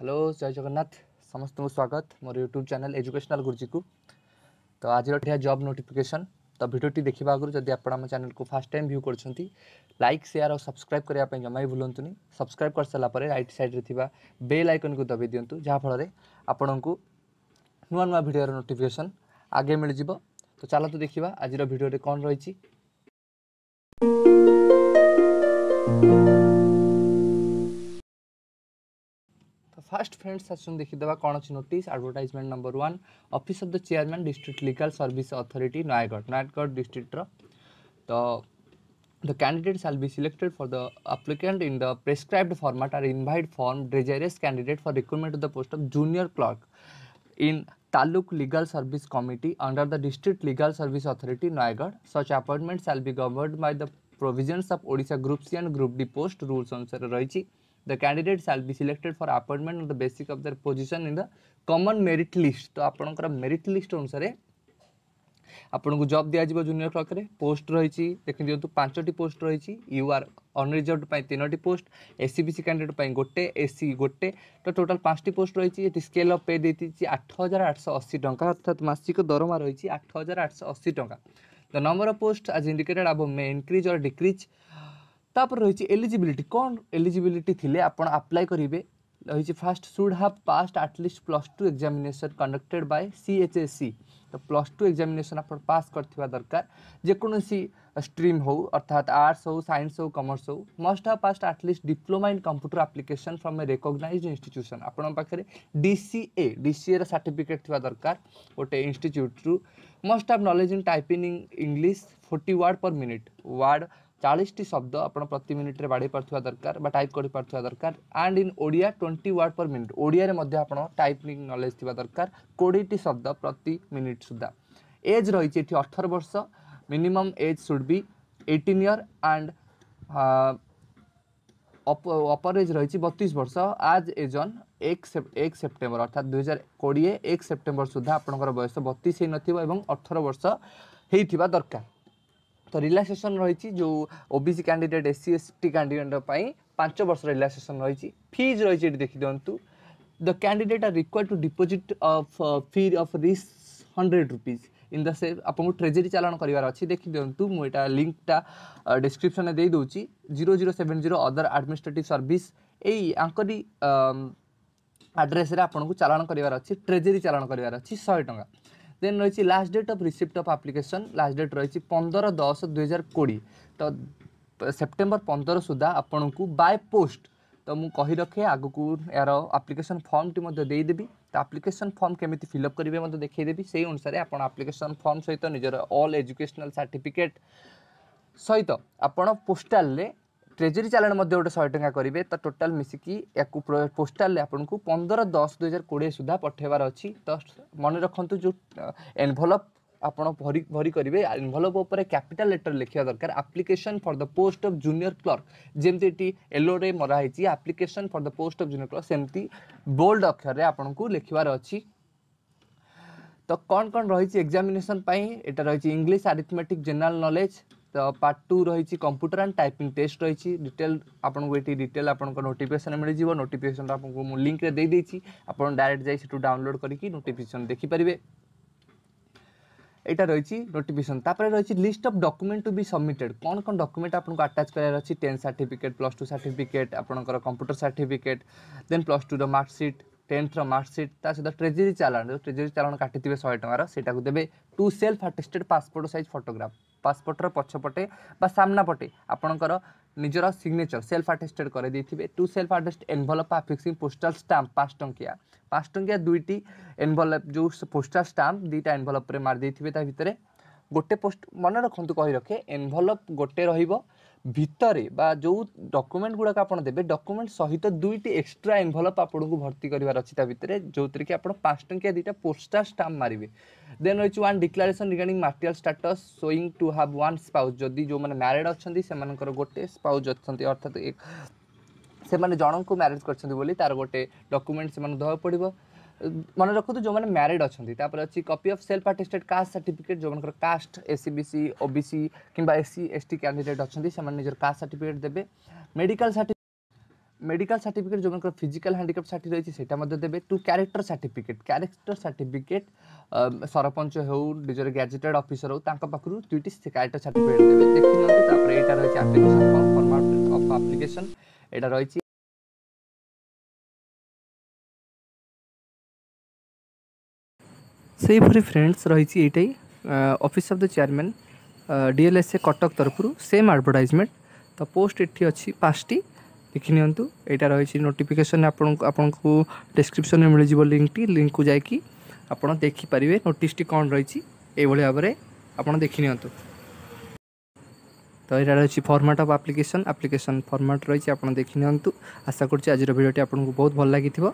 hello জয় জগন্নাথ সমস্ত স্বাগত মোর ইউট্যুব চ্যানেল এজুকেশনাল গুরুজিকু তো আজর ঠিয়া জব নোটিফিকেসন তো ভিডিওটি দেখা আগে যদি আপনার আমার চ্যানেলকে ফার্স্ট টাইম ভিউ করছেন লাইক সেয়ার আর সবসক্রাইব করা জমা বি ভুলতুনি সবসক্রাইব করে সারা পরে রাইট সাইড্রে থাকা বেল আইকনকে দবাই দিও যাফলে আপনার নূয়া নূয়া ভিডিওর নোটিফিকেসন আগে মিলিযোগ তো চালু দেখা আজর ভিডিওটি কম রয়েছে फास्ट फ्रेंड सेसन देखीदे कौन अच्छी note advertisement number one office of the chairman district legal service authority Nayagarh Nayagarh district to the candidate shall be selected for the application in the prescribed format are invite from desirous candidate for recruitment of the post of junior clerk in taluk legal service committee under the district legal service authority Nayagarh such appointment shall be governed by the provisions of Odisha group C and group D post rules अनुसार रही the candidate shall be selected for appointment on the basis of their position in the common merit list तो आपणकर merit list अनुसार ଆପଣଙ୍କୁ job ଦିଆଯିବ junior କ୍ଲର୍କରେ post ରହିଛି ଦେଖିଦିଅନ୍ତୁ ପାଞ୍ଚଟି post ରହିଛି ୟୁ ଆର୍ ଅନରିଜର୍ଭ ପାଇଁ ତିନୋଟି post S C B C candidate ପାଇଁ ଗୋଟେ ଏସ୍ ସି ଗୋଟେ ତ ଟୋଟାଲ୍ ପାଞ୍ଚଟି ପୋଷ୍ଟ ରହିଛି ଏଠି ସ୍କେଲ୍ ଅଫ୍ ପେ ଦେଇଦେଇଛି ଆଠ ହଜାର ଆଠଶହ ଅଶୀ ଟଙ୍କା ଅର୍ଥାତ୍ ମାସିକ ଦରମା ରହିଛି ଆଠ ହଜାର ଆଠଶହ ଅଶୀ ଟଙ୍କା the number of post as indicated above may increase or decrease तापर रही एलिजिलिटी कौन एलिजिलिटी थी आप्लाय करेंगे रही first should have pass at least plus two examination conducted by C H S E तो प्लस टू एक्जामेसन आप पास कर दरकार जेकोसी स्ट्रीम हो अर्थात आर्ट्स हो सैंस हो कमर्स हो must have pass at least diploma in computer application from a recognise institution आपखे डीसीए डीसीए रार्टिफिकेट थ दरकार गोटे इन्यूट्रु must have knowledge in typing English forty word per minute word ଚାଳିଶଟି ଶବ୍ଦ ଆପଣ ପ୍ରତି ମିନିଟ୍ରେ ବାଢ଼େଇ ପାରୁଥିବା ଦରକାର ବା ଟାଇପ୍ କରିପାରୁଥିବା ଦରକାର and in Odia twenty word per minute ଓଡ଼ିଆରେ ମଧ୍ୟ ଆପଣ ଟାଇପିଂ ନଲେଜ୍ ଥିବା ଦରକାର କୋଡ଼ିଏଟି ଶବ୍ଦ ପ୍ରତି ମିନିଟ୍ ସୁଦ୍ଧା ଏଜ୍ ରହିଛି ଏଠି ଅଠର ବର୍ଷ minimum age should be eighteen year and upper age ରହିଛି ବତିଶ ବର୍ଷ ଆଜ୍ ଏଜ୍ ଅନ୍ ଏକ ଏକ ସେପ୍ଟେମ୍ବର ଅର୍ଥାତ ଦୁଇହଜାର କୋଡ଼ିଏ ଏକ ସେପ୍ଟେମ୍ବର ସୁଦ୍ଧା ଆପଣଙ୍କର ବୟସ ବତିଶ ହେଇନଥିବ ଏବଂ ଅଠର ବର୍ଷ ହେଇଥିବା ଦରକାର ତ ରିଲାକ୍ସେସନ୍ ରହିଛି ଯେଉଁ O B C candidate C S T candidate ପାଇଁ ପାଞ୍ଚ ବର୍ଷ ରିଲାକ୍ସେସନ୍ ରହିଛି ଫିଜ୍ ରହିଛି ଏଠି ଦେଖିଦିଅନ୍ତୁ the candidate are required to deposit of fee of ରିସ୍ hundred rupees in the shape ଆପଣଙ୍କୁ ଟ୍ରେଜେରୀ ଚାଲାଣ କରିବାର ଅଛି ଦେଖିଦିଅନ୍ତୁ ମୁଁ ଏଇଟା ଲିଙ୍କ୍ଟା ଡିସ୍କ୍ରିପ୍ସନ୍ରେ ଦେଇଦେଉଛି zero zero seven zero other administrative service ଏଇ ଆଙ୍କରି ଆଡ୍ରେସ୍ରେ ଆପଣଙ୍କୁ ଚାଲାଣ କରିବାର ଅଛି ଟ୍ରେଜେରୀ ଚାଲାଣ କରିବାର ଅଛି ଶହେ ଟଙ୍କା দেন রয়েছে last date of receipt of application last date রয়েছে পনেরো দশ দুই হাজার কোড়িয়ে তো সেপ্টেম্বর পনেরো সুদ্ধা আপনার বাই পোস্ট তো মু রখে আগুক এর আপ্লিকেসন ফর্মটি দেইদেবি তো আপ্লিকেসন ফর্ম কেমিতি ফিল আপ করবে দেখেদেবি সেই অনুসারে আপনার আপ্লিকেসন ফর্ম সহ নিজের অল এজুকেশনাল সার্টিফিকেট সহিত আপনার পোস্টালে ট্রেজেরি ଚାଲାଣ ମଧ୍ୟ ଗୋଟେ ଶହେ ଟଙ୍କା କରିବେ ତ ଟୋଟାଲ୍ ମିଶିକି ୟାକୁ ପୋଷ୍ଟାଲ୍ରେ ଆପଣଙ୍କୁ ପନ୍ଦର ଦଶ ଦୁଇ ହଜାର କୋଡ଼ିଏ ସୁଦ୍ଧା ପଠାଇବାର ଅଛି ତ ମନେ ରଖନ୍ତୁ ଯେଉଁ ଏନଭଲପ୍ ଆପଣ ଭରି ଭରି କରିବେ ଏନଭଲପ୍ ଉପରେ କ୍ୟାପିଟାଲ୍ ଲେଟର୍ ଲେଖିବା ଦରକାର application for the post of junior clerk ଯେମିତି ଏଠି ୟେଲୋରେ ମରା ହେଇଛି application for the post of junior clerk ସେମିତି ବୋଲ୍ଡ ଅକ୍ଷରରେ ଆପଣଙ୍କୁ ଲେଖିବାର ଅଛି ତ କ'ଣ କ'ଣ ରହିଛି ଏକ୍ଜାମିନେସନ୍ ପାଇଁ ଏଇଟା ରହିଛି ଇଂଲିଶ ଆରିଥମେଟିକ୍ ଜେନେରାଲ୍ ନଲେଜ୍ তো পার্ট টু রয়েছে কম্পুটর আন্ড টাইপিং টেস্ট রয়েছে ডিটেল আপনার এটি ডিটেল আপনার নোটিফিকেসন মিলিযোগ নোটিফিকেসন আপনার মু লিঙ্করে দিয়ে দিয়েছি আপনার ডাইরেক্ট যাই সেটু ডাউনলোড করিকি নোটিফিকেসন দেখিপারে এটা রয়েছে নোটিফিকেসন তাপরে রয়েছে list of document to be submitted কোন কোন ডকুমেন্ট আপনার আটাচ করার আছে ten certificate plus two certificate আপনার computer certificate then plus two marksheet টেন্থর মাର୍କସିଟ୍ ତା ସହିତ ଟ୍ରେଜେରୀ ଚାଲାଣ ଯେଉଁ ଟ୍ରେଜେରୀ ଚାଲାଣ କାଟିଥିବେ ଶହେ ଟଙ୍କାର ସେଇଟାକୁ ଦେବେ two self attested passport size photograph ପାସପୋର୍ଟର ପଛପଟେ ବା ସାମ୍ନାପଟେ ଆପଣଙ୍କର ନିଜର ସିଗ୍ନେଚର ସେଲ୍ଫ ଆଟେଷ୍ଟେଡ଼ କରିଦେଇଥିବେ two self attest envelope affixing postal stamp ପାଞ୍ଚ ଟଙ୍କିଆ ପାଞ୍ଚ ଟଙ୍କିଆ ଦୁଇଟି ଏନଭଲପ୍ ଯେଉଁ ପୋଷ୍ଟାଲ୍ ଷ୍ଟାମ୍ପ ଦୁଇଟା ଏନଭଲପ୍ରେ ମାରିଦେଇଥିବେ ତା ଭିତରେ ଗୋଟେ ପୋଷ୍ଟ ମନେ ରଖନ୍ତୁ କହି ରଖେ ଏନଭଲପ୍ ଗୋଟେ ରହିବ ଭିତରେ ବା ଯେଉଁ ଡକୁମେଣ୍ଟ ଗୁଡ଼ାକ ଆପଣ ଦେବେ ଡକୁମେଣ୍ଟ ସହିତ ଦୁଇଟି ଏକ୍ସଟ୍ରା ଏନଭଲପ୍ ଆପଣଙ୍କୁ ଭର୍ତ୍ତି କରିବାର ଅଛି ତା ଭିତରେ ଯେଉଁଥିରେ କି ଆପଣ ପାଞ୍ଚ ଟଙ୍କିଆ ଦୁଇଟା ପୋଷ୍ଟାଲ ଷ୍ଟାମ୍ପ ମାରିବେ ଦେନ୍ ରହିଛି one declaration regarding material status showing to have one spouse ଯଦି ଯେଉଁମାନେ ମ୍ୟାରେଡ଼୍ ଅଛନ୍ତି ସେମାନଙ୍କର ଗୋଟେ ସ୍ପାଉଜ୍ ଅଛନ୍ତି ଅର୍ଥାତ୍ ସେମାନେ ଜଣଙ୍କୁ ମ୍ୟାରେଜ୍ କରିଛନ୍ତି ବୋଲି ତା'ର ଗୋଟେ ଡକୁମେଣ୍ଟ ସେମାନଙ୍କୁ ଦେବାକୁ ପଡ଼ିବ ମନେ ରଖନ୍ତୁ ଯେଉଁମାନେ ମ୍ୟାରିଡ଼୍ ଅଛନ୍ତି ତାପରେ ଅଛି copy of self attested caste certificate ଯେଉଁମାନଙ୍କର caste S C B C O B C କିମ୍ବା S C S T candidate ଅଛନ୍ତି ସେମାନେ ନିଜର କାଷ୍ଟ ସାର୍ଟିଫିକେଟ୍ ଦେବେ ମେଡ଼ିକାଲ ସାର୍ଟିଫିକେଟ୍ মেডিকাল সার্টিফিকেট যেমন ফিজিক্যাল হ্যান্ডিক্যাপ সার্টি রয়েছে সেটা মধ্যে দেবে two character certificate character certificate sarpanch হেউ নিজের গ্যাজেটেড অফিসর হোক তাঁর পাখু দুইটি ক্যারেক্টর সার্টিফিকেট দেবে দেখি নিহত তারপরে এটা রয়েছে application form format of application এটা রয়েছে ସେହିଭଳି ଫ୍ରେଣ୍ଡସ୍ ରହିଛି ଏଇଟାଇ office of the chairman DLSA Cuttack ତରଫରୁ ସେମ୍ ଆଡ଼ଭର୍ଟାଇଜମେଣ୍ଟ ତ ପୋଷ୍ଟ ଏଠି ଅଛି ପାଞ୍ଚଟି ଦେଖିନିଅନ୍ତୁ ଏଇଟା ରହିଛି ନୋଟିଫିକେସନ୍ ଆପଣଙ୍କୁ ଆପଣଙ୍କୁ ଡେସ୍କ୍ରିପ୍ସନ୍ରେ ମିଳିଯିବ ଲିଙ୍କ୍ଟି ଲିଙ୍କ୍କୁ ଯାଇକି ଆପଣ ଦେଖିପାରିବେ ନୋଟିସ୍ଟି କ'ଣ ରହିଛି ଏଇଭଳି ଭାବରେ ଆପଣ ଦେଖିନିଅନ୍ତୁ ତ ଏଇଟା ରହିଛି format of application application format ରହିଛି ଆପଣ ଦେଖିନିଅନ୍ତୁ ଆଶା କରୁଛି ଆଜିର ଭିଡ଼ିଓଟି ଆପଣଙ୍କୁ ବହୁତ ଭଲ ଲାଗିଥିବ